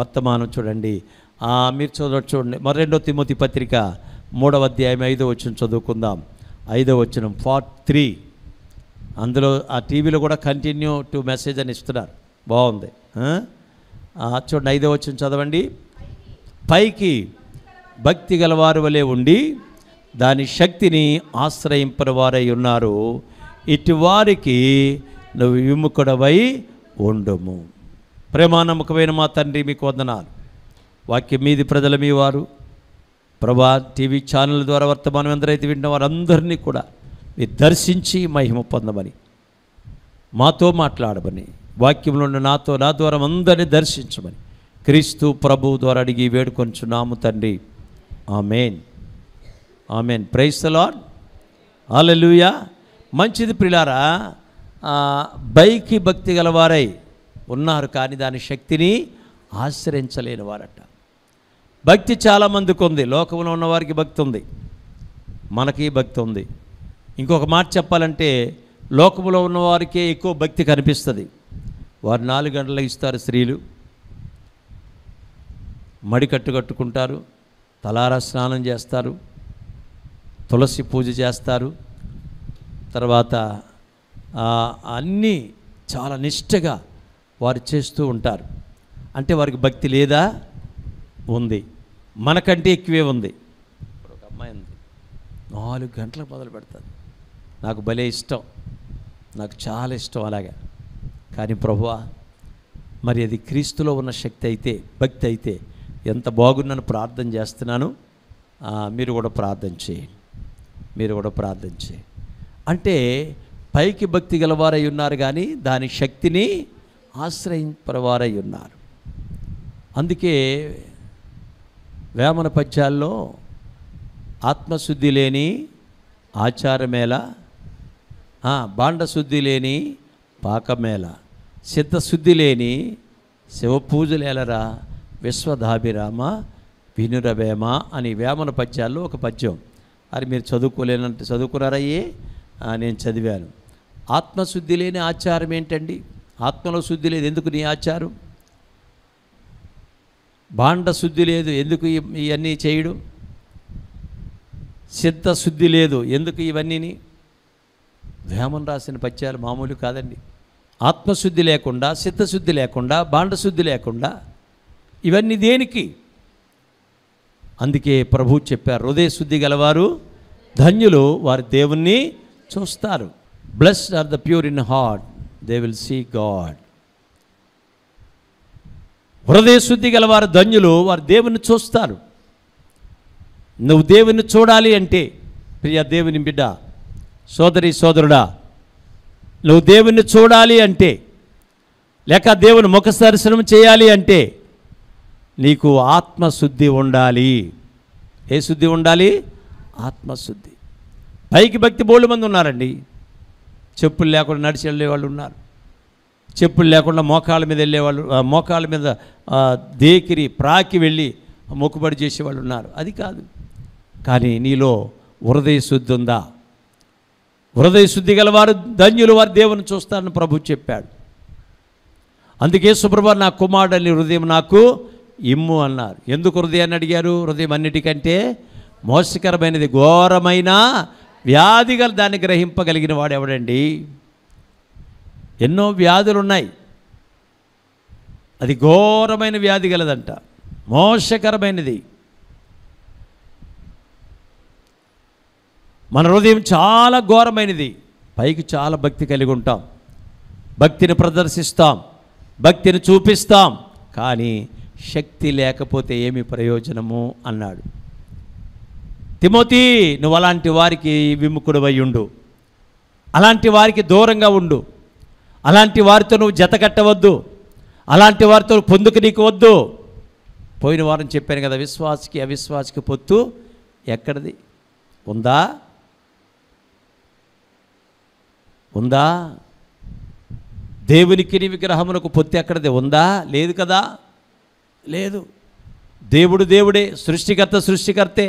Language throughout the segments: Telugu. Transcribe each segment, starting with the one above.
వర్తమానం చూడండి మీరు చదవ చూడండి మరి రెండో తిమ్మతి పత్రిక మూడవ అధ్యాయం ఐదో వచ్చిన చదువుకుందాం ఐదో వచ్చిన ఫార్ట్ త్రీ అందులో ఆ టీవీలో కూడా కంటిన్యూ టు మెసేజ్ అని ఇస్తున్నారు బాగుంది చూడండి ఐదో వచ్చిన చదవండి పైకి భక్తి గలవారు వలె ఉండి దాని శక్తిని ఆశ్రయింపని వారై ఉన్నారు ఇటు వారికి నువ్వు విముఖుడవై ఉండము ప్రేమానమ్మకమైన మా తండ్రి మీకు వందనాలు వాక్యం మీది ప్రజల మీ వారు ప్రభా టీవీ ఛానల్ ద్వారా వర్తమానం ఎందరైతే వింటున్న వారందరినీ కూడా మీరు దర్శించి మహిమ పొందమని మాతో మాట్లాడమని వాక్యంలో ఉన్న నాతో నా ద్వారా అందరినీ దర్శించమని క్రీస్తు ప్రభు ద్వారా అడిగి వేడుకొంచున్నాము తండ్రి amen amen praise Lord hallelujah మంచిది ప్రిలారా బైకి భక్తి గలవారై ఉన్నారు కానీ దాని శక్తిని ఆశ్రయించలేని వారట భక్తి చాలామందికి ఉంది లోకంలో ఉన్నవారికి భక్తి ఉంది మనకి భక్తి ఉంది ఇంకొక మాట చెప్పాలంటే లోకంలో ఉన్నవారికే ఎక్కువ భక్తి కనిపిస్తుంది వారు నాలుగు గంటలకు ఇస్తారు స్త్రీలు మడికట్టు కట్టుకుంటారు తలారా స్నానం చేస్తారు తులసి పూజ చేస్తారు తర్వాత అన్నీ చాలా నిష్టగా వారు చేస్తూ ఉంటారు అంటే వారికి భక్తి లేదా ఉంది మనకంటే ఎక్కువే ఉంది ఇప్పుడు ఒక అమ్మాయి ఉంది నాలుగు గంటలకు మొదలు పెడతాను నాకు భలే ఇష్టం నాకు చాలా ఇష్టం అలాగా కానీ ప్రభువా మరి అది క్రీస్తులో ఉన్న శక్తి అయితే భక్తి అయితే ఎంత బాగున్నాను ప్రార్థన చేస్తున్నాను మీరు కూడా ప్రార్థన చేయండి మీరు కూడా ప్రార్థన చేయండి అంటే పైకి భక్తి గలవారై ఉన్నారు కానీ దాని శక్తిని ఆశ్రయింపరవారై ఉన్నారు అందుకే వేమన పద్యాల్లో ఆత్మశుద్ధి లేని ఆచారమేళ బాండశుద్ధి లేని పాకమేళ సిద్ధశుద్ధి లేని శివపూజలేలరా విశ్వధాభిరామ వినురవేమ అని వేమన పద్యాల్లో ఒక పద్యం అది మీరు చదువుకోలేనంటే చదువుకున్నారయ్యే నేను చదివాను ఆత్మశుద్ధి లేని ఆచారం ఏంటండి ఆత్మలో శుద్ధి లేదు ఎందుకు నీ ఆచారం బాండ శుద్ధి లేదు ఎందుకు ఇవన్నీ చేయడు సిద్ధ శుద్ధి లేదు ఎందుకు ఇవన్నీని వేమం రాసిన పత్యాలు మామూలు కాదండి ఆత్మశుద్ధి లేకుండా సిద్ధశుద్ధి లేకుండా బాండశుద్ధి లేకుండా ఇవన్నీ దేనికి అందుకే ప్రభు చెప్పారు హృదయ శుద్ధి గలవారు ధన్యులు వారి దేవుణ్ణి చూస్తారు blessed are the pure in heart they will see God హృదయ శుద్ధి గల వారు ధన్యులు వారు దేవుని చూస్తారు నువ్వు దేవుని చూడాలి అంటే ప్రియ దేవుని బిడ్డ సోదరి సోదరుడా నువ్వు దేవుని చూడాలి అంటే లేక దేవుని ముఖ దర్శనం చేయాలి అంటే నీకు ఆత్మశుద్ధి ఉండాలి ఏ శుద్ధి ఉండాలి ఆత్మశుద్ధి పైకి భక్తి బోళ్ళు మంది ఉన్నారండి చెప్పులు లేకుండా నడిచి వెళ్ళే వాళ్ళు ఉన్నారు చెప్పులు లేకుండా మోకాల మీద వెళ్ళేవాళ్ళు మోకాల మీద దేకిరి ప్రాకి వెళ్ళి మొక్కుబడి చేసేవాళ్ళు ఉన్నారు అది కాదు కానీ నీలో హృదయ శుద్ధి ఉందా హృదయ శుద్ధి గలవారు ధన్యులు వారు దేవుని చూస్తారని ప్రభు చెప్పాడు అందుకే సుప్రభ నా కుమారుడని హృదయం నాకు ఇమ్ము అన్నారు ఎందుకు హృదయాన్ని అడిగారు హృదయం అన్నిటికంటే మోసకరమైనది ఘోరమైన వ్యాధి గల దాన్ని గ్రహింపగలిగిన వాడు ఎవడండి ఎన్నో వ్యాధులు ఉన్నాయి అది ఘోరమైన వ్యాధి గలదంట మోసకరమైనది మన హృదయం చాలా ఘోరమైనది పైకి చాలా భక్తి కలిగి ఉంటాం భక్తిని ప్రదర్శిస్తాం భక్తిని చూపిస్తాం కానీ శక్తి లేకపోతే ఏమి ప్రయోజనము అన్నాడు తిమోతి నువ్వు అలాంటి వారికి విముఖుడవై ఉండు అలాంటి వారికి దూరంగా ఉండు అలాంటి వారితో నువ్వు జత కట్టవద్దు అలాంటి వారితో పొందుకు నీకు వద్దు పోయిన వారం చెప్పాను కదా విశ్వాసకి అవిశ్వాసకి పొత్తు ఎక్కడిది ఉందా ఉందా దేవునికి విగ్రహమునకు పొత్తు ఎక్కడిది ఉందా లేదు కదా లేదు దేవుడు దేవుడే సృష్టికర్త సృష్టికర్తే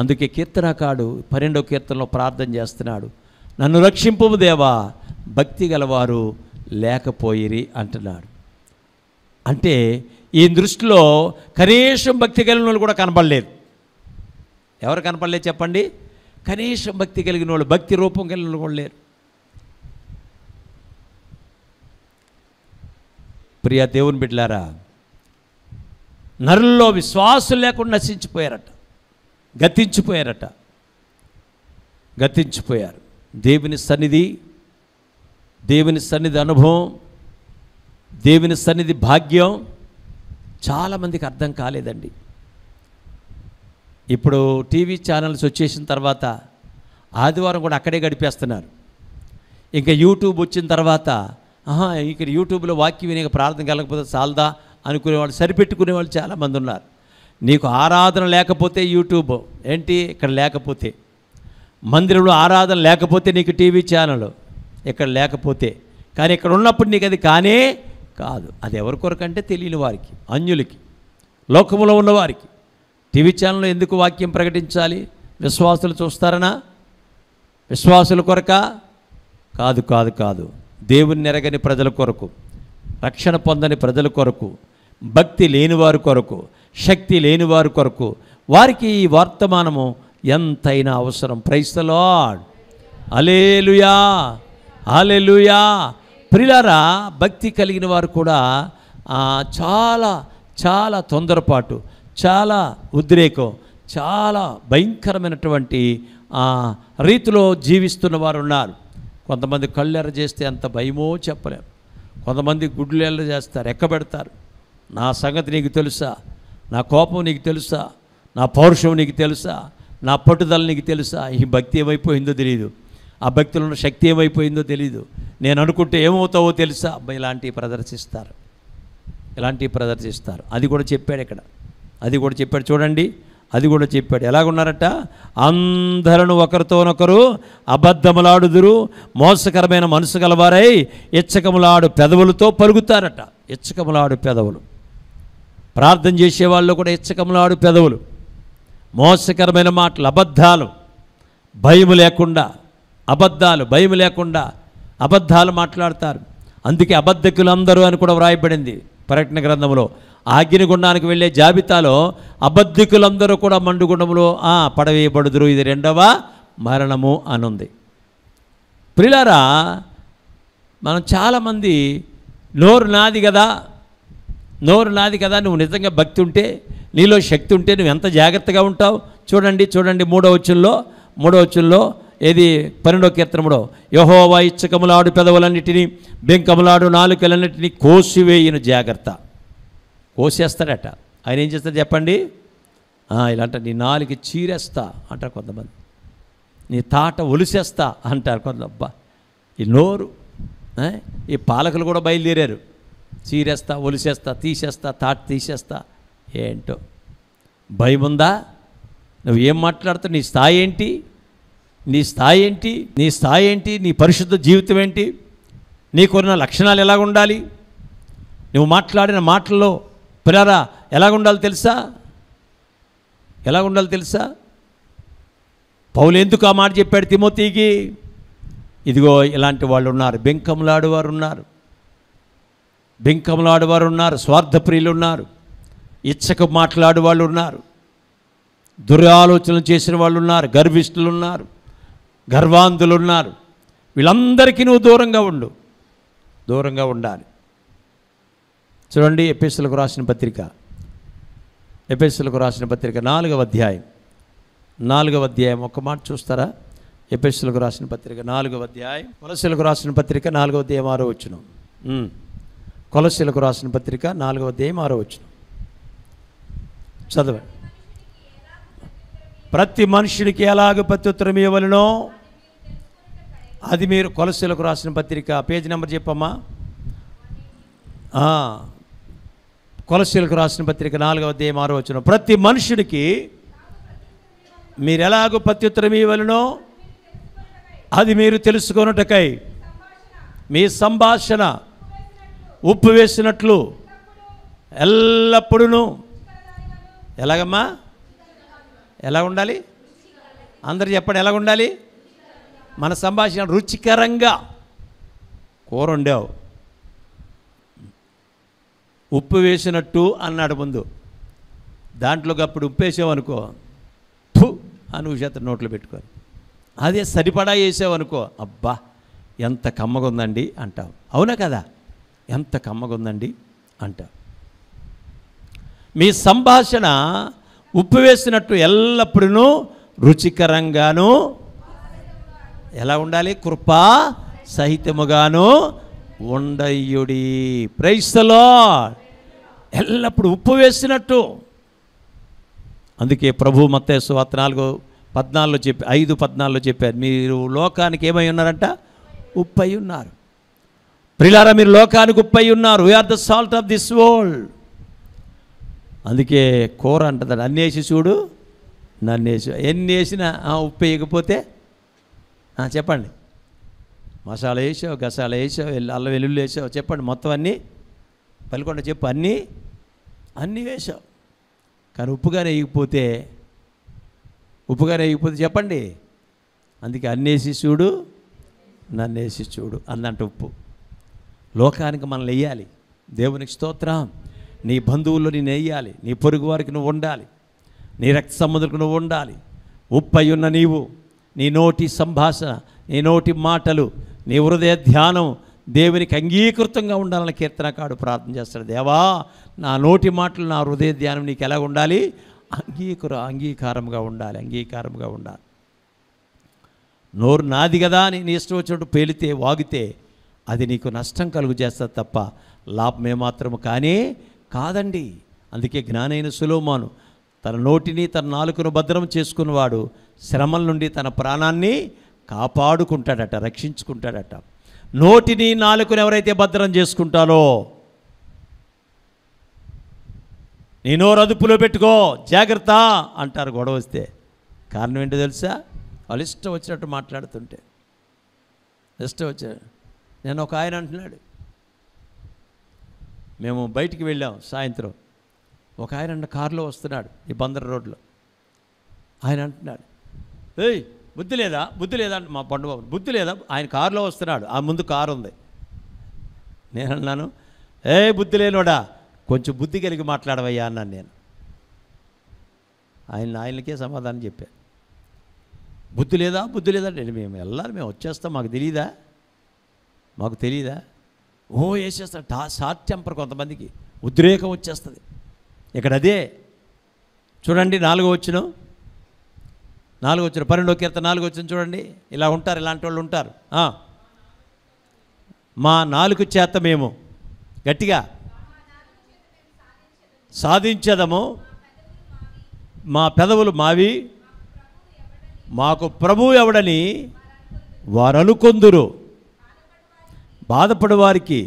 అందుకే కీర్తనకాడు పన్నెండో కీర్తనలో ప్రార్థన చేస్తున్నాడు నన్ను రక్షింపు దేవా భక్తి గలవారు లేకపోయిరి అంటున్నాడు అంటే ఈ దృష్టిలో కనీసం భక్తి కలిగిన వాళ్ళు కూడా కనపడలేదు ఎవరు కనపడలేదు చెప్పండి కనీసం భక్తి కలిగిన వాళ్ళు భక్తి రూపం కలిగిన వాళ్ళు కూడా లేరు ప్రియా దేవుని బిడ్డలారా నరుల్లో విశ్వాసం లేకుండా నశించిపోయారట గతించిపోయారట గతించిపోయారు దేవుని సన్నిధి దేవుని సన్నిధి అనుభవం దేవుని సన్నిధి భాగ్యం చాలామందికి అర్థం కాలేదండి ఇప్పుడు టీవీ ఛానల్స్ వచ్చేసిన తర్వాత ఆదివారం కూడా అక్కడే గడిపేస్తున్నారు ఇంకా యూట్యూబ్ వచ్చిన తర్వాత ఇక్కడ యూట్యూబ్లో వాక్యం వినియోగ ప్రార్థన కలగకపోతే చాలదా అనుకునేవాళ్ళు వాళ్ళు చాలామంది ఉన్నారు నీకు ఆరాధన లేకపోతే యూట్యూబ్ ఏంటి ఇక్కడ లేకపోతే మందిరంలో ఆరాధన లేకపోతే నీకు టీవీ ఛానల్ ఇక్కడ లేకపోతే కానీ ఇక్కడ ఉన్నప్పుడు నీకు అది కానే కాదు అది ఎవరి కొరకంటే తెలియని వారికి అన్యులకి లోకంలో ఉన్నవారికి టీవీ ఛానల్లో ఎందుకు వాక్యం ప్రకటించాలి విశ్వాసులు చూస్తారనా విశ్వాసుల కొరక కాదు కాదు కాదు దేవుని నెరగని ప్రజల కొరకు రక్షణ పొందని ప్రజల కొరకు భక్తి లేని వారి కొరకు శక్తి లేని వారి కొరకు వారికి ఈ వర్తమానము ఎంతైనా అవసరం ప్రైస్తలో అలేలుయా అలెలుయా ప్రిలరా భక్తి కలిగిన వారు కూడా చాలా చాలా తొందరపాటు చాలా ఉద్రేకం చాలా భయంకరమైనటువంటి రీతిలో జీవిస్తున్న వారు ఉన్నారు కొంతమంది కళ్ళెర్ర చేస్తే అంత భయమో చెప్పలేరు కొంతమంది గుడ్లు ఎర్ర చేస్తారు ఎక్కబెడతారు నా సంగతి నీకు తెలుసా నా కోపం నీకు తెలుసా నా పౌరుషం నీకు తెలుసా నా పట్టుదల నీకు తెలుసా ఈ భక్తి ఏమైపోయిందో తెలియదు ఆ భక్తులు ఉన్న శక్తి ఏమైపోయిందో తెలియదు నేను అనుకుంటే ఏమవుతావో తెలుసా అబ్బాయి ఇలాంటివి ప్రదర్శిస్తారు ఇలాంటివి ప్రదర్శిస్తారు అది కూడా చెప్పాడు ఇక్కడ అది కూడా చెప్పాడు చూడండి అది కూడా చెప్పాడు ఎలాగున్నారట అందరూ ఒకరితోనొకరు అబద్ధములాడుదురు మోసకరమైన మనసు గలవారై ఇచ్చకములాడు పెదవులతో పరుగుతారట ఇచ్చకములాడు పెదవులు ప్రార్థన చేసేవాళ్ళు కూడా ఇచ్చకములాడు పెదవులు మోసకరమైన మాటలు అబద్ధాలు భయం లేకుండా అబద్ధాలు భయం లేకుండా అబద్ధాలు మాట్లాడతారు అందుకే అబద్ధకులందరూ అని కూడా వ్రాయబడింది ప్రకటన గ్రంథంలో ఆగ్నిగుండానికి వెళ్ళే జాబితాలో అబద్ధికులందరూ కూడా మండుగుండంలో పడవేయబడుదురు ఇది రెండవ మరణము అనుంది ప్రిలారా మనం చాలామంది నోరు నాది కదా నోరు నాది కదా నువ్వు నిజంగా భక్తి ఉంటే నీలో శక్తి ఉంటే నువ్వు ఎంత జాగ్రత్తగా ఉంటావు చూడండి చూడండి మూడో వచ్చంలో మూడో వచ్చుల్లో ఏది పన్నెండో కీర్తనముడో యహోవా ఇచ్చకములాడు పెదవులన్నిటినీ బెంకములాడు నాలుకలన్నిటినీ కోసివేయిన జాగ్రత్త కోసేస్తాడట ఆయన ఏం చేస్తాడు చెప్పండి ఇలా అంట నీ నాలుగు చీరేస్తా అంటారు కొంతమంది నీ తాట ఒలిసేస్తా అంటారు కొంత అబ్బా ఈ నోరు ఈ పాలకులు కూడా బయలుదేరారు చీరేస్తా ఒలిసేస్తా తీసేస్తా తాటి తీసేస్తా ఏంటో భయం ఉందా నువ్వు ఏం మాట్లాడుతావు నీ స్థాయి ఏంటి నీ స్థాయి ఏంటి నీ స్థాయి ఏంటి నీ పరిశుద్ధ జీవితం ఏంటి నీకున్న లక్షణాలు ఎలా ఉండాలి నువ్వు మాట్లాడిన మాటల్లో పిల్లరా ఎలా తెలుసా ఎలా తెలుసా పౌలు ఎందుకు ఆ మాట చెప్పాడు తిమోతీకి ఇదిగో ఇలాంటి వాళ్ళు ఉన్నారు బెంకములాడు వారు ఉన్నారు బింకంలాడేవారు ఉన్నారు స్వార్థప్రియులు ఉన్నారు ఇచ్చకు మాట్లాడే వాళ్ళు ఉన్నారు దురాలోచనలు చేసిన వాళ్ళు ఉన్నారు గర్విష్ఠులు ఉన్నారు గర్వాంధులు ఉన్నారు వీళ్ళందరికీ నువ్వు దూరంగా ఉండు దూరంగా ఉండాలి చూడండి ఎపిఎస్లకు రాసిన పత్రిక ఎపిఎస్లకు రాసిన పత్రిక నాలుగవ అధ్యాయం నాలుగవ అధ్యాయం ఒక మాట చూస్తారా ఎపిఎస్లకు రాసిన పత్రిక నాలుగవ అధ్యాయం వలసలకు రాసిన పత్రిక నాలుగవ అధ్యాయం ఆరో వచ్చును కొలసీలకు రాసిన పత్రిక నాలుగవ అధ్యాయం ఆరో వచ్చిన చదవ ప్రతి మనుషుడికి ఎలాగ ప్రత్యుత్తరం ఇవ్వలనో అది మీరు కొలసీలకు రాసిన పత్రిక పేజ్ నెంబర్ చెప్పమ్మా కొలసీలకు రాసిన పత్రిక నాలుగవ అధ్యాయం ఆరో వచ్చిన ప్రతి మనుషుడికి మీరు ఎలాగో ప్రత్యుత్తరం ఇవ్వలనో అది మీరు తెలుసుకొనుటకై మీ సంభాషణ ఉప్పు వేసినట్లు ఎల్లప్పుడూ ఎలాగమ్మా ఎలా ఉండాలి అందరు చెప్పండి ఎలా ఉండాలి మన సంభాషణ రుచికరంగా కూర వండావు ఉప్పు వేసినట్టు అన్నాడు ముందు దాంట్లోకి అప్పుడు ఉప్పు వేసావనుకో థు అని ఉషేత నోట్లో పెట్టుకోవాలి అదే సరిపడా వేసావనుకో అబ్బా ఎంత కమ్మగా ఉందండి అంటావు అవునా కదా ఎంత కమ్మగుందండి అంట మీ సంభాషణ ఉప్పు వేసినట్టు ఎల్లప్పుడూ రుచికరంగాను ఎలా ఉండాలి కృపా సహితముగాను ఉండయుడి ప్రైస్తలో ఎల్లప్పుడు ఉప్పు వేసినట్టు అందుకే ప్రభు మత్తేసు నాలుగు పద్నాలుగులో చెప్పి ఐదు పద్నాలుగులో చెప్పారు మీరు లోకానికి ఏమై ఉన్నారంట ఉప్పు అయి ఉన్నారు ప్రిలారా మీరు లోకానికి ఉప్పై ఉన్నారు we are the salt of this world అందుకే కూర అంటుంది అన్నీ వేసి చూడు నన్ను వేసి ఎన్ని వేసినా ఉప్పు వేయకపోతే చెప్పండి మసాలా వేసావు గసాలా వేసావు అల్ల వెల్లుల్లి వేసావు చెప్పండి మొత్తం అన్నీ పలుకొండ చెప్పు అన్నీ అన్నీ వేసావు కానీ ఉప్పుగానే వేయకపోతే ఉప్పుగానే వేయకపోతే చెప్పండి అందుకే అన్నేసి చూడు నన్నేసి చూడు అన్నంట ఉప్పు లోకానికి మనల్ని వేయాలి దేవునికి స్తోత్రం నీ బంధువులు నేను వేయాలి నీ పొరుగు వారికి నువ్వు ఉండాలి నీ రక్త సంబంధులకు నువ్వు ఉండాలి ఉప్పై ఉన్న నీవు నీ నోటి సంభాషణ నీ నోటి మాటలు నీ హృదయ ధ్యానం దేవునికి అంగీకృతంగా ఉండాలని కీర్తనకాడు ప్రార్థన చేస్తాడు దేవా నా నోటి మాటలు నా హృదయ ధ్యానం నీకు ఎలా ఉండాలి అంగీకృ అంగీకారంగా ఉండాలి అంగీకారంగా ఉండాలి నోరు నాది కదా అని నీ ఇష్టం వచ్చినట్టు పేలితే వాగితే అది నీకు నష్టం కలుగు చేస్తుంది తప్ప లాభమే మాత్రము కానీ కాదండి అందుకే జ్ఞానైన సులోమాను తన నోటిని తన నాలుకను భద్రం చేసుకున్నవాడు శ్రమల నుండి తన ప్రాణాన్ని కాపాడుకుంటాడట రక్షించుకుంటాడట నోటిని నాలుకను ఎవరైతే భద్రం చేసుకుంటారో నేనో రదుపులో పెట్టుకో జాగ్రత్త అంటారు గొడవ వస్తే కారణం ఏంటో తెలుసా వాళ్ళు ఇష్టం వచ్చినట్టు మాట్లాడుతుంటే ఇష్టం వచ్చాడు నేను ఒక ఆయన అంటున్నాడు మేము బయటికి వెళ్ళాం సాయంత్రం ఒక ఆయన కారులో వస్తున్నాడు ఈ బందర్ రోడ్లో ఆయన అంటున్నాడు ఏయ్ బుద్ధి లేదా బుద్ధి లేదా మా పండుగ బుద్ధి లేదా ఆయన కారులో వస్తున్నాడు ఆ ముందు కారు ఉంది నేను అన్నాను ఏ బుద్ధి లేనోడా కొంచెం బుద్ధి కలిగి మాట్లాడవయ్యా అన్నాను నేను ఆయన ఆయనకే సమాధానం చెప్పాను బుద్ధి లేదా బుద్ధి లేదా నేను మేము వెళ్ళాలి మేము వచ్చేస్తాం మాకు తెలియదా మాకు తెలియదా ఓ వేసేస్తారు టా షార్ట్ టెంపర్ కొంతమందికి ఉద్రేకం వచ్చేస్తుంది ఇక్కడ అదే చూడండి నాలుగో వచ్చిన నాలుగు వచ్చిన పన్నెండో కీర్త నాలుగు వచ్చిన చూడండి ఇలా ఉంటారు ఇలాంటి వాళ్ళు ఉంటారు మా నాలుగు చేత మేము గట్టిగా సాధించదము మా పెదవులు మావి మాకు ప్రభువు ఎవడని వారు అనుకొందురు బాధపడి వారికి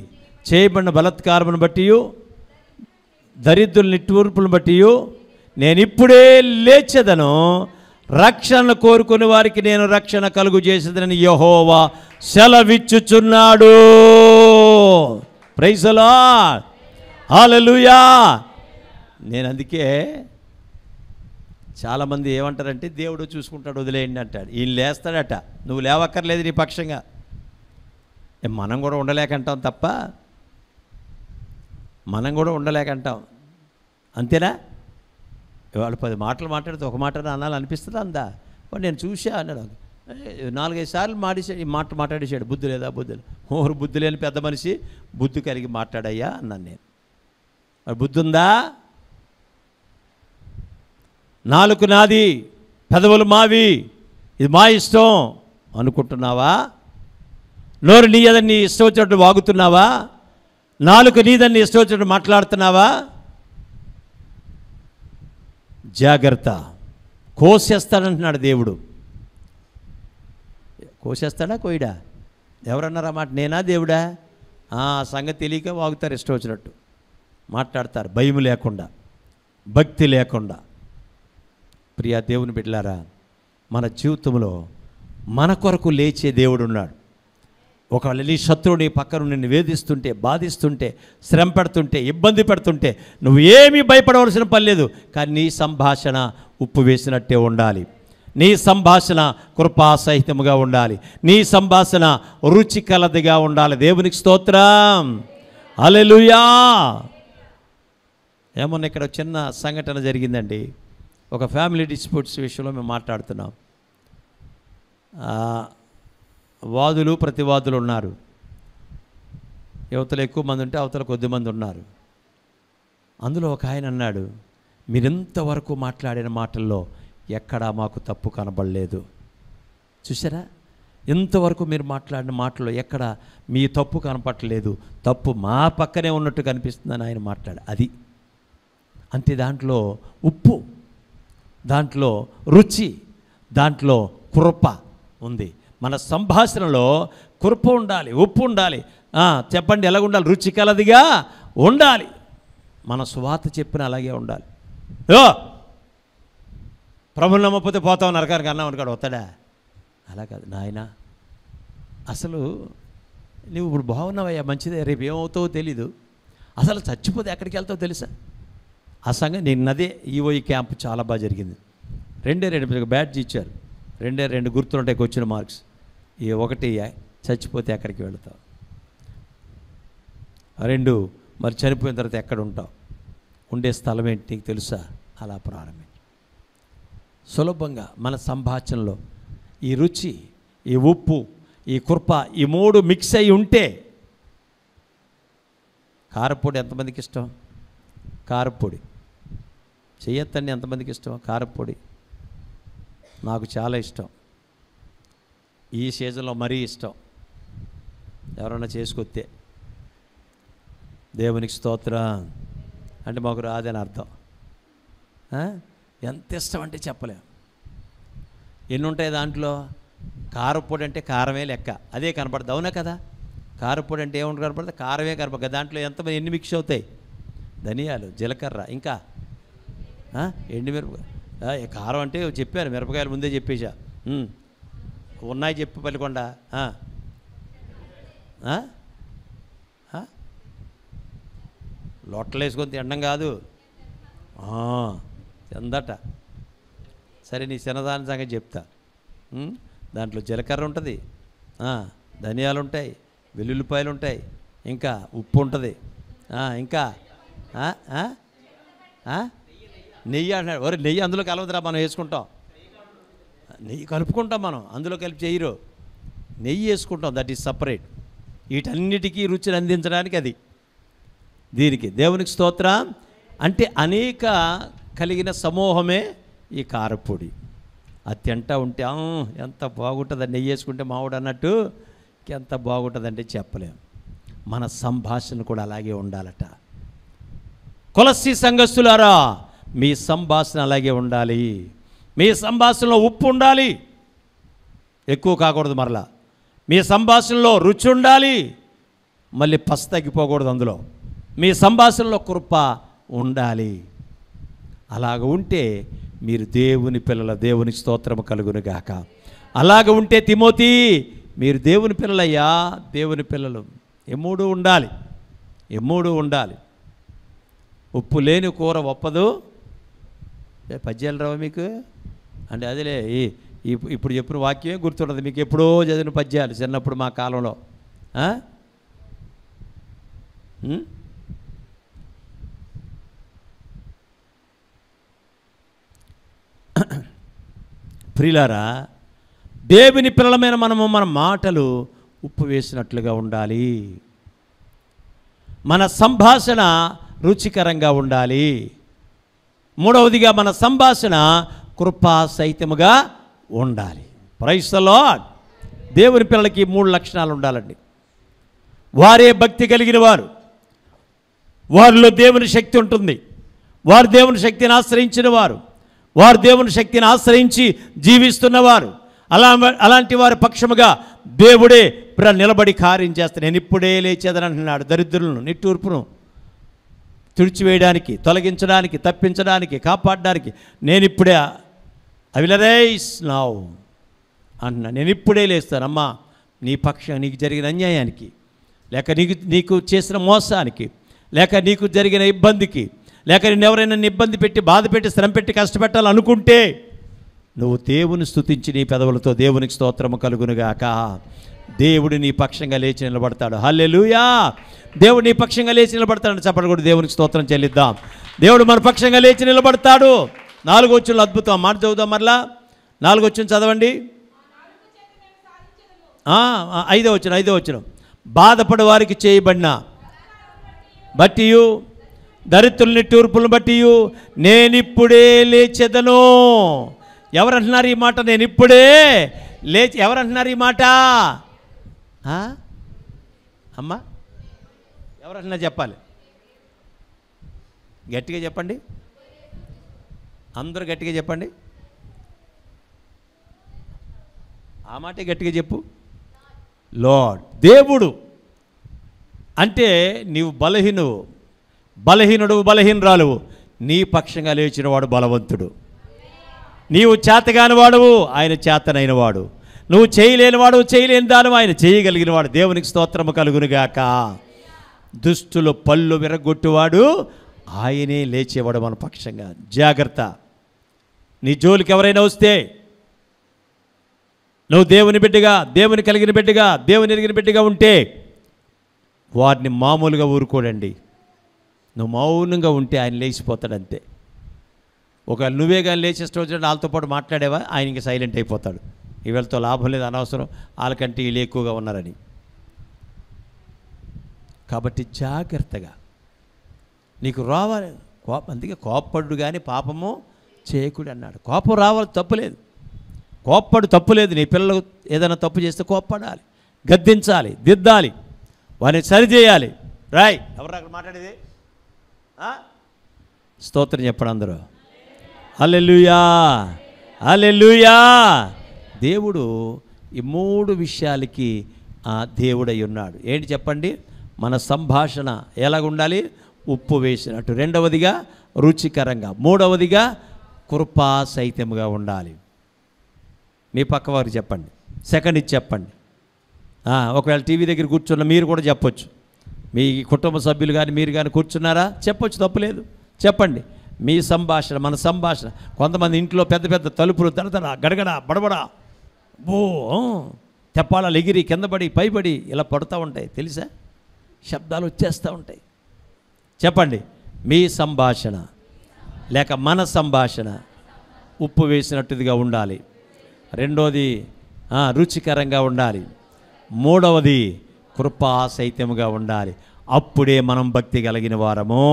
చేయబడిన బలత్కారమును బట్టి దరిద్రుల నిట్టూర్పులను బట్టి ఇప్పుడే లేచదను రక్షణ కోరుకుని వారికి నేను రక్షణ కలుగు చేసేదని యహోవా సెలవిచ్చుచున్నాడు ప్రైజలా హాలూయా నేను అందుకే చాలామంది ఏమంటారంటే దేవుడు చూసుకుంటాడు వదిలేయండి అంటాడు ఈయన లేస్తాడట నువ్వు లేవక్కర్లేదు నీ పక్షంగా మనం కూడా ఉండలేకంటాం తప్ప మనం కూడా ఉండలేకంటాం అంతేనా ఇవాళ పది మాటలు మాట్లాడితే ఒక మాట అనాలి అనిపిస్తుందా అందా నేను చూసా అన్నాడు నాలుగైదు సార్లు ఈ మాట మాట్లాడేసాడు బుద్ధి లేదా బుద్ధులు ఓరు బుద్ధి లేని పెద్ద మనిషి బుద్ధి కలిగి మాట్లాడయ్యా అన్నాను నేను బుద్ధి ఉందా నాలుగు నాది పెదవులు మావి ఇది మా ఇష్టం అనుకుంటున్నావా నోరు నీయదని ఇష్టం వచ్చినట్టు వాగుతున్నావా నాలుక నీదని ఇష్టం వచ్చినట్టు మాట్లాడుతున్నావా జాగ్రత్త కోసేస్తాడంటున్నాడు దేవుడు కోసేస్తాడా కోయడా ఎవరన్నారా మాట నేనా దేవుడా ఆ సంగతి తెలియక వాగుతారు ఇష్టం వచ్చినట్టు మాట్లాడతారు భయం లేకుండా భక్తి లేకుండా ప్రియా దేవుని బిడ్డలారా మన జీవితంలో మన కొరకు లేచే దేవుడు ఉన్నాడు ఒకవేళ నీ శత్రువు నీ పక్కన నిన్ను వేధిస్తుంటే బాధిస్తుంటే శ్రమ పెడుతుంటే ఇబ్బంది పెడుతుంటే నువ్వు ఏమీ భయపడవలసిన పని లేదు కానీ నీ సంభాషణ ఉప్పు వేసినట్టే ఉండాలి నీ సంభాషణ కృపాసహితముగా ఉండాలి నీ సంభాషణ రుచి కలదిగా ఉండాలి దేవునికి స్తోత్రం అలెలుయా ఏమన్నా ఇక్కడ చిన్న సంఘటన జరిగిందండి ఒక ఫ్యామిలీ డిస్ప్యూట్స్ విషయంలో మేము మాట్లాడుతున్నాం వాదులు ప్రతివాదులు ఉన్నారు యువతలు ఎక్కువ మంది ఉంటే అవతల కొద్ది మంది ఉన్నారు అందులో ఒక ఆయన అన్నాడు మీరింతవరకు మాట్లాడిన మాటల్లో ఎక్కడా మాకు తప్పు కనబడలేదు చూసారా ఇంతవరకు మీరు మాట్లాడిన మాటలో ఎక్కడ మీ తప్పు కనపట్టలేదు తప్పు మా పక్కనే ఉన్నట్టు కనిపిస్తుందని ఆయన మాట్లాడు అది అంతే దాంట్లో ఉప్పు దాంట్లో రుచి దాంట్లో కృప ఉంది మన సంభాషణలో కృప ఉండాలి ఉప్పు ఉండాలి చెప్పండి ఎలాగ ఉండాలి రుచి కలదిగా ఉండాలి మన స్వాత చెప్పిన అలాగే ఉండాలి ఓ ప్రభుని నమ్మకపోతే పోతావు నరకానికి అన్నావు ఉన్నాడు వస్తాడా అలా కాదు నాయన అసలు నువ్వు ఇప్పుడు బాగున్నావయ్యా మంచిదే రేపు ఏమవుతావో తెలీదు అసలు చచ్చిపోతే ఎక్కడికి వెళ్తావు తెలుసా ఆ సంగతి నిన్నదే ఈ క్యాంప్ చాలా బాగా జరిగింది రెండే రెండు బ్యాడ్జ్ ఇచ్చారు రెండే రెండు గుర్తులు ఉంటాయి వచ్చిన మార్క్స్ ఈ ఒకటి చచ్చిపోతే ఎక్కడికి వెళతావు రెండు మరి చనిపోయిన తర్వాత ఎక్కడ ఉంటావు ఉండే స్థలం ఏంటి నీకు తెలుసా అలా ప్రారంభించు సులభంగా మన సంభాషణలో ఈ రుచి ఈ ఉప్పు ఈ కృప ఈ మూడు మిక్స్ అయి ఉంటే కారపొడి ఎంతమందికి ఇష్టం కారపొడి చెయ్యత్తండి ఎంతమందికి ఇష్టం కారపొడి నాకు చాలా ఇష్టం ఈ సీజన్లో మరీ ఇష్టం ఎవరైనా చేసుకొస్తే దేవునికి స్తోత్ర అంటే మాకు రాదని అర్థం ఎంత ఇష్టం అంటే చెప్పలేం ఎన్ని ఉంటాయి దాంట్లో కారపొడి అంటే కారమే లెక్క అదే కనపడదు అవునా కదా కారపొడి అంటే ఏముంటుంది కనపడదు కారమే కనపడదు దాంట్లో ఎంత ఎన్ని మిక్స్ అవుతాయి ధనియాలు జీలకర్ర ఇంకా ఎండు మిరపకాయ కారం అంటే చెప్పాను మిరపకాయలు ముందే చెప్పేశా ఉన్నాయి చెప్పు పలికొండ లోట్లు వేసుకొని తినడం కాదు ఎందట సరే నీ చిన్నదాని సంగతి చెప్తా దాంట్లో జీలకర్ర ఉంటుంది ధనియాలు ఉంటాయి వెల్లుల్లిపాయలు ఉంటాయి ఇంకా ఉప్పు ఉంటుంది ఇంకా నెయ్యి అంటున్నాడు ఒరే నెయ్యి అందులో కలవదురా మనం వేసుకుంటాం నెయ్యి కలుపుకుంటాం మనం అందులో కలిపి చేయరు నెయ్యి వేసుకుంటాం దట్ ఈజ్ సపరేట్ వీటన్నిటికీ రుచిని అందించడానికి అది దీనికి దేవునికి స్తోత్ర అంటే అనేక కలిగిన సమూహమే ఈ కారపొడి అది తింటా ఉంటే ఎంత బాగుంటుంది నెయ్యి వేసుకుంటే మావుడు అన్నట్టు ఎంత బాగుంటుందంటే చెప్పలేము మన సంభాషణ కూడా అలాగే ఉండాలట కొలసి సంఘస్తులారా మీ సంభాషణ అలాగే ఉండాలి మీ సంభాషణలో ఉప్పు ఉండాలి ఎక్కువ కాకూడదు మరలా మీ సంభాషణలో రుచి ఉండాలి మళ్ళీ పస్ తగ్గిపోకూడదు అందులో మీ సంభాషణలో కృప ఉండాలి అలాగ ఉంటే మీరు దేవుని పిల్లల దేవుని స్తోత్రము కలుగును గాక అలాగ ఉంటే తిమోతి మీరు దేవుని పిల్లలయ్యా దేవుని పిల్లలు ఎమ్మూడు ఉండాలి ఎమ్మూడు ఉండాలి ఉప్పు లేని కూర ఒప్పదు పద్యాలు రావు మీకు అంటే అదిలే ఈ ఇప్పుడు చెప్పిన వాక్యమే గుర్తుండదు మీకు ఎప్పుడో చదివిన పద్యాలు చిన్నప్పుడు మా కాలంలో ప్రిలారా దేవుని పిల్లలమైన మనము మన మాటలు ఉప్పు వేసినట్లుగా ఉండాలి మన సంభాషణ రుచికరంగా ఉండాలి మూడవదిగా మన సంభాషణ కృపా సహితముగా ఉండాలి ప్రైస్తలో దేవుని పిల్లలకి మూడు లక్షణాలు ఉండాలండి వారే భక్తి కలిగిన వారు వారిలో దేవుని శక్తి ఉంటుంది వారు దేవుని శక్తిని ఆశ్రయించిన వారు వారు దేవుని శక్తిని ఆశ్రయించి జీవిస్తున్నవారు అలా అలాంటి వారి పక్షముగా దేవుడే ఇప్పుడు నిలబడి కార్యం చేస్తాను నేను ఇప్పుడే లేచేదని అంటున్నాడు దరిద్రులను నిట్టూర్పును తుడిచివేయడానికి తొలగించడానికి తప్పించడానికి కాపాడడానికి నేను ఇప్పుడే ఐ విల్ అరైజ్ నావ్ అంటున్నా నేను ఇప్పుడే లేస్తాను నీ పక్షం నీకు జరిగిన అన్యాయానికి లేక నీకు నీకు చేసిన మోసానికి లేక నీకు జరిగిన ఇబ్బందికి లేక నేను ఎవరైనా ఇబ్బంది పెట్టి బాధ పెట్టి శ్రమ పెట్టి కష్టపెట్టాలనుకుంటే నువ్వు దేవుని స్థుతించి నీ పెదవులతో దేవునికి స్తోత్రము కలుగునుగాక దేవుడు నీ పక్షంగా లేచి నిలబడతాడు హల్లెలూయా దేవుడు నీ పక్షంగా లేచి నిలబడతాడు చెప్పడం కూడా దేవునికి స్తోత్రం చెల్లిద్దాం దేవుడు మన పక్షంగా లేచి నిలబడతాడు నాలుగు వచ్చిన అద్భుతం మాట చదువుదాం మరలా నాలుగు వచ్చిన చదవండి ఐదో వచ్చిన ఐదో వచ్చిన బాధపడి వారికి చేయబడిన బట్టియు దరిద్రుల్ని టూర్పులను బట్టియు నేనిప్పుడే లేచెదను ఎవరంటున్నారు ఈ మాట నేను ఇప్పుడే లేచి ఎవరంటున్నారు ఈ మాట అమ్మా ఎవరంటున్నా చెప్పాలి గట్టిగా చెప్పండి అందరు గట్టిగా చెప్పండి ఆ మాటే గట్టిగా చెప్పు లార్డ్ దేవుడు అంటే నీవు బలహీనువు బలహీనుడు బలహీనరాలువు నీ పక్షంగా లేచినవాడు బలవంతుడు నీవు చేతగాని వాడువు ఆయన చేతనైనవాడు నువ్వు చేయలేనివాడు చేయలేని దాను ఆయన చేయగలిగినవాడు దేవునికి స్తోత్రము కలుగునుగాక దుస్తులు పళ్ళు విరగొట్టువాడు ఆయనే లేచేవాడు మన పక్షంగా జాగ్రత్త నీ జోలికి ఎవరైనా వస్తే నువ్వు దేవుని బిడ్డగా దేవుని కలిగిన బిడ్డగా దేవుని ఎరిగిన బిడ్డగా ఉంటే వారిని మామూలుగా ఊరుకోడండి నువ్వు మౌనంగా ఉంటే ఆయన లేచిపోతాడంతే ఒకవేళ నువ్వే కానీ లేచేస్తూ వాళ్ళతో పాటు మాట్లాడేవా ఆయనకి సైలెంట్ అయిపోతాడు వీళ్ళతో లాభం లేదు అనవసరం వాళ్ళకంటే వీళ్ళు ఎక్కువగా ఉన్నారని కాబట్టి జాగ్రత్తగా నీకు రావాలి కోప అందుకే కోపడు కానీ పాపము చేయకుడు అన్నాడు కోపం రావాలి తప్పులేదు కోప్పడు తప్పులేదు నీ పిల్లలు ఏదైనా తప్పు చేస్తే కోప్పడాలి గద్దించాలి దిద్దాలి వారిని సరిచేయాలి రాయ్ ఎవరు అక్కడ మాట్లాడేది స్తోత్రం చెప్పడం అందరూ అల్లెలుయా అల్లెలుయా దేవుడు ఈ మూడు విషయాలకి దేవుడై ఉన్నాడు ఏంటి చెప్పండి మన సంభాషణ ఎలాగుండాలి ఉప్పు వేసినట్టు రెండవదిగా రుచికరంగా మూడవదిగా కృపా సైత్యముగా ఉండాలి మీ పక్క వారికి చెప్పండి సెకండ్ ఇచ్చి చెప్పండి ఒకవేళ టీవీ దగ్గర కూర్చున్న మీరు కూడా చెప్పొచ్చు మీ కుటుంబ సభ్యులు కానీ మీరు కానీ కూర్చున్నారా చెప్పొచ్చు తప్పులేదు చెప్పండి మీ సంభాషణ మన సంభాషణ కొంతమంది ఇంట్లో పెద్ద పెద్ద తలుపులు తడతడ గడగడ బడబడ బో తెప్పాల ఎగిరి కిందపడి పైబడి ఇలా పడుతూ ఉంటాయి తెలుసా శబ్దాలు వచ్చేస్తూ ఉంటాయి చెప్పండి మీ సంభాషణ లేక మన సంభాషణ ఉప్పు వేసినట్టుదిగా ఉండాలి రెండోది రుచికరంగా ఉండాలి మూడవది కృపాశైత్యముగా ఉండాలి అప్పుడే మనం భక్తి కలిగిన వారము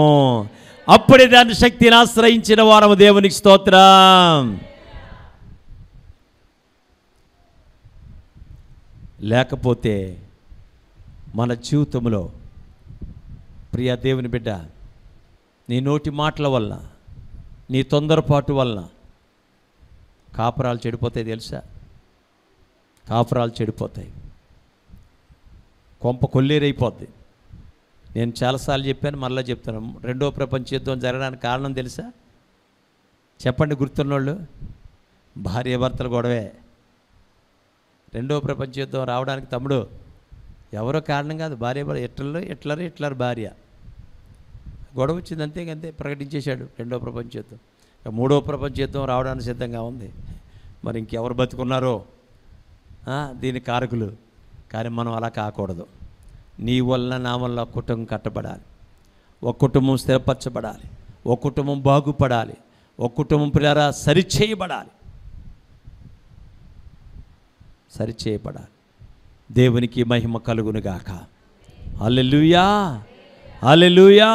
అప్పుడే దాని శక్తిని ఆశ్రయించిన వారము దేవునికి స్తోత్రం లేకపోతే మన జీవితంలో ప్రియా దేవుని బిడ్డ నీ నోటి మాటల వల్ల నీ తొందరపాటు వలన కాపురాలు చెడిపోతాయి తెలుసా కాపురాలు చెడిపోతాయి కొంప కొల్లేరైపోద్ది నేను చాలాసార్లు చెప్పాను మళ్ళీ చెప్తాను రెండో ప్రపంచ యుద్ధం జరగడానికి కారణం తెలుసా చెప్పండి గుర్తున్నోళ్ళు భర్తలు గొడవే రెండో ప్రపంచ యుద్ధం రావడానికి తమ్ముడు ఎవరో కారణం కాదు భార్య ఎట్లలో ఎట్లరు ఎట్లరు భార్య గొడవ వచ్చింది అంతేకంతే ప్రకటించేశాడు రెండో ప్రపంచ యుద్ధం మూడో ప్రపంచ యుద్ధం రావడానికి సిద్ధంగా ఉంది మరి ఇంకెవరు బతుకున్నారో దీని కారకులు కానీ మనం అలా కాకూడదు నీ వల్ల నా వల్ల కుటుంబం కట్టబడాలి ఒక కుటుంబం స్థిరపరచబడాలి ఒక కుటుంబం బాగుపడాలి ఒక కుటుంబం పిల్లరా సరిచేయబడాలి సరిచేయబడాలి దేవునికి మహిమ కలుగునుగాక అల్లెలుయా అల్లెలుయా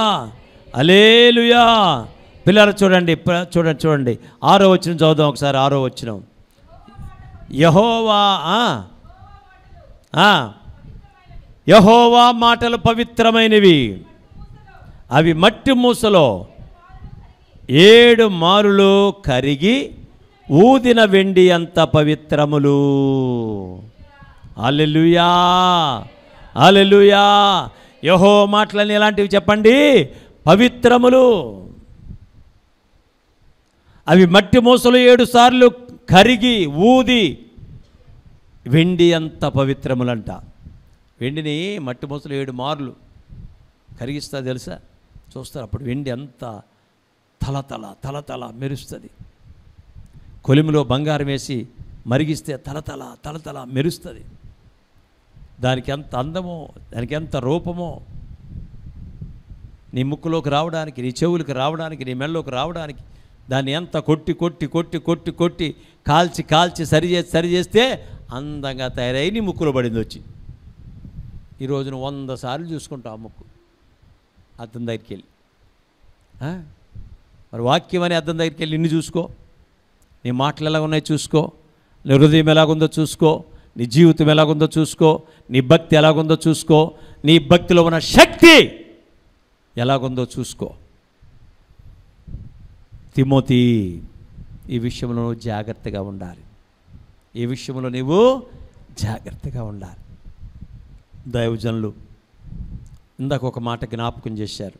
అలేలుయా పిల్లలు చూడండి చూడండి చూడండి ఆరో వచ్చిన చదువుదాం ఒకసారి ఆరో వచ్చిన యహోవా యహోవా మాటలు పవిత్రమైనవి అవి మట్టి మూసలో ఏడు మారులు కరిగి ఊదిన వెండి అంత పవిత్రములు అలెలుయా అలెలుయా యహో మాటలని ఎలాంటివి చెప్పండి పవిత్రములు అవి మట్టి మూసలు ఏడు సార్లు కరిగి ఊది వెండి అంత పవిత్రములంట వెండిని మట్టి మూసలు ఏడు మార్లు కరిగిస్తా తెలుసా చూస్తారు అప్పుడు వెండి అంత తలతల తలతల మెరుస్తుంది కొలిమిలో బంగారం వేసి మరిగిస్తే తలతల తలతల మెరుస్తుంది దానికి ఎంత అందమో దానికి ఎంత రూపమో నీ ముక్కులోకి రావడానికి నీ చెవులకు రావడానికి నీ మెల్లోకి రావడానికి దాన్ని ఎంత కొట్టి కొట్టి కొట్టి కొట్టి కొట్టి కాల్చి కాల్చి సరి చేసి సరి చేస్తే అందంగా తయారై నీ ముక్కులో పడింది వచ్చి ఈ రోజున వంద సార్లు చూసుకుంటావు ఆ ముక్కు అర్థం దగ్గరికి వెళ్ళి మరి వాక్యం అనే అర్థం దగ్గరికి వెళ్ళి నిన్ను చూసుకో నీ మాటలు ఎలా ఉన్నాయో చూసుకో నీ హృదయం ఎలాగుందో చూసుకో నీ జీవితం ఎలాగుందో చూసుకో నీ భక్తి ఎలాగుందో చూసుకో నీ భక్తిలో ఉన్న శక్తి ఎలాగుందో చూసుకో తిమోతి ఈ విషయంలో నువ్వు జాగ్రత్తగా ఉండాలి ఈ విషయంలో నీవు జాగ్రత్తగా ఉండాలి దైవజనులు ఇందాక ఒక మాట జ్ఞాపకం చేశారు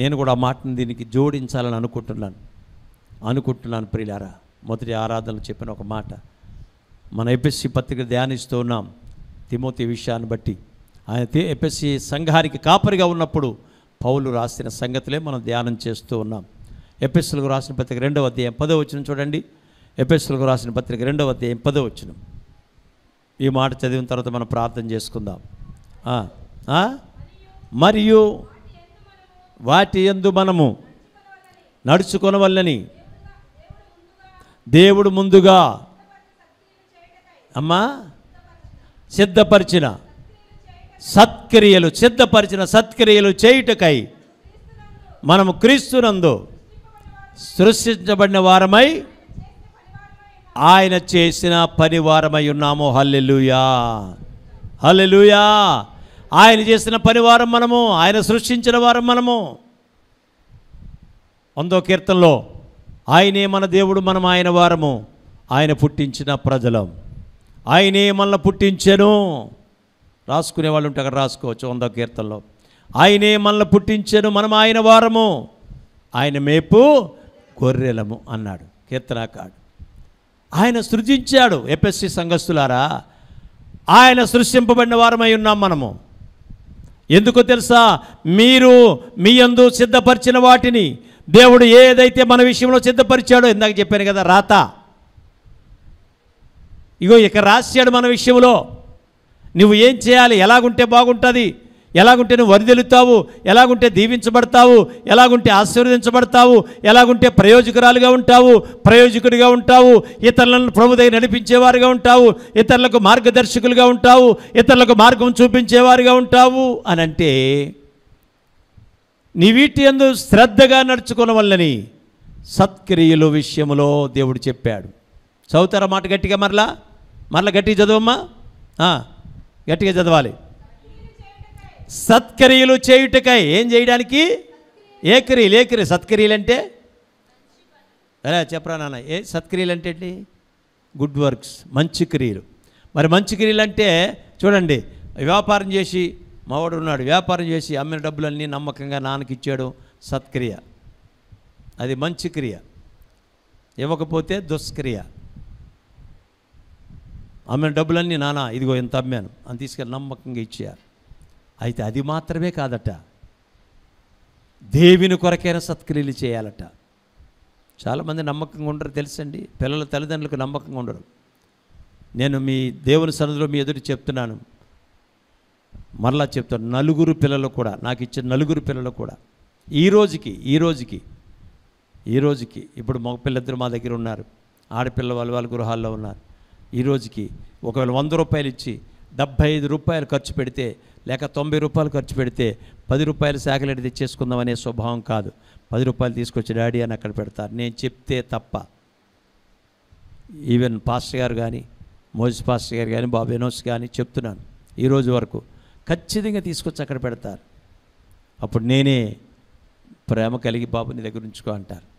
నేను కూడా ఆ మాటను దీనికి జోడించాలని అనుకుంటున్నాను అనుకుంటున్నాను ప్రియులారా మొదటి ఆరాధనలు చెప్పిన ఒక మాట మన ఎపిఎస్సి పత్రిక ధ్యానిస్తూ ఉన్నాం తిమోతి విషయాన్ని బట్టి ఆయన ఎపిఎస్సి సంఘానికి కాపరిగా ఉన్నప్పుడు పౌలు రాసిన సంగతులే మనం ధ్యానం చేస్తూ ఉన్నాం ఎపిస్సులకు రాసిన పత్రిక రెండవ అధ్యాయం పదో వచ్చిన చూడండి ఎపిస్సులకు రాసిన పత్రిక రెండవ అధ్యాయం పదో వచ్చిన ఈ మాట చదివిన తర్వాత మనం ప్రార్థన చేసుకుందాం మరియు వాటి ఎందు మనము నడుచుకొనవల్లని దేవుడు ముందుగా అమ్మా సిద్ధపరిచిన సత్క్రియలు సిద్ధపరిచిన సత్క్రియలు చేయుటకై మనము క్రీస్తునందు సృష్టించబడిన వారమై ఆయన చేసిన పని వారమై ఉన్నాము హల్లెలుయా హల్లెలుయా ఆయన చేసిన పని వారం మనము ఆయన సృష్టించిన వారం మనము వందో కీర్తనలో ఆయనే మన దేవుడు మనం ఆయన వారము ఆయన పుట్టించిన ప్రజలం ఆయనే మనల్ని పుట్టించెను రాసుకునే వాళ్ళు ఉంటే అక్కడ రాసుకోవచ్చు వంద కీర్తనలో ఆయనే మనల్ని పుట్టించాను మనం ఆయన వారము ఆయన మేపు గొర్రెలము అన్నాడు కీర్తనాకాడు ఆయన సృజించాడు ఎపిఎస్సి సంఘస్తులారా ఆయన సృష్టింపబడిన వారమై ఉన్నాం మనము ఎందుకో తెలుసా మీరు మీ అందు సిద్ధపరిచిన వాటిని దేవుడు ఏదైతే మన విషయంలో సిద్ధపరిచాడో ఇందాక చెప్పాను కదా రాత ఇగో ఇక రాశాడు మన విషయంలో నువ్వు ఏం చేయాలి ఎలాగుంటే బాగుంటుంది ఎలాగుంటే నువ్వు వరిదెలుతావు ఎలాగుంటే దీవించబడతావు ఎలాగుంటే ఆశీర్వదించబడతావు ఎలాగుంటే ప్రయోజకురాలుగా ఉంటావు ప్రయోజకుడిగా ఉంటావు ఇతరులను ప్రభుదై నడిపించేవారుగా ఉంటావు ఇతరులకు మార్గదర్శకులుగా ఉంటావు ఇతరులకు మార్గం చూపించేవారుగా ఉంటావు అని అంటే నీ వీటి ఎందు శ్రద్ధగా నడుచుకున్న వల్లని సత్క్రియలు విషయంలో దేవుడు చెప్పాడు చదువుతారా మాట గట్టిగా మరలా మరలా గట్టిగా చదవమ్మా గట్టిగా చదవాలి సత్క్రియలు చేయుటకాయ ఏం చేయడానికి ఏ క్రియలు ఏ క్రియ సత్క్రియలు అంటే అరే చెప్పరా నాన్న ఏ సత్క్రియలు అంటే ఏంటి గుడ్ వర్క్స్ మంచి క్రియలు మరి మంచి క్రియలు అంటే చూడండి వ్యాపారం చేసి మావాడు ఉన్నాడు వ్యాపారం చేసి అమ్మిన డబ్బులన్నీ నమ్మకంగా నాన్నకి ఇచ్చాడు సత్క్రియ అది మంచి క్రియ ఇవ్వకపోతే దుష్క్రియ అమ్మిన డబ్బులన్నీ నానా ఇదిగో ఎంత అమ్మాను అని తీసుకెళ్ళి నమ్మకంగా ఇచ్చారు అయితే అది మాత్రమే కాదట దేవిని కొరకైన సత్క్రియలు చేయాలట చాలామంది నమ్మకంగా ఉండరు తెలుసండి పిల్లల తల్లిదండ్రులకు నమ్మకంగా ఉండరు నేను మీ దేవుని సన్నిధిలో మీ ఎదురు చెప్తున్నాను మరలా చెప్తాను నలుగురు పిల్లలు కూడా నాకు ఇచ్చిన నలుగురు పిల్లలు కూడా ఈ రోజుకి ఈ రోజుకి ఈ రోజుకి ఇప్పుడు మగ మగపిల్లిద్దరు మా దగ్గర ఉన్నారు ఆడపిల్ల వాళ్ళు వాళ్ళ గృహాల్లో ఉన్నారు ఈరోజుకి ఒకవేళ వంద రూపాయలు ఇచ్చి డెబ్భై ఐదు రూపాయలు ఖర్చు పెడితే లేక తొంభై రూపాయలు ఖర్చు పెడితే పది రూపాయలు శాఖలెట్ తెచ్చేసుకుందాం అనే స్వభావం కాదు పది రూపాయలు తీసుకొచ్చి డాడీ అని అక్కడ పెడతారు నేను చెప్తే తప్ప ఈవెన్ పాస్టర్ గారు కానీ మోజీ పాస్టర్ గారు కానీ బాబు వినోస్ కానీ చెప్తున్నాను ఈరోజు వరకు ఖచ్చితంగా తీసుకొచ్చి అక్కడ పెడతారు అప్పుడు నేనే ప్రేమ కలిగి బాబుని దగ్గర ఉంచుకో అంటారు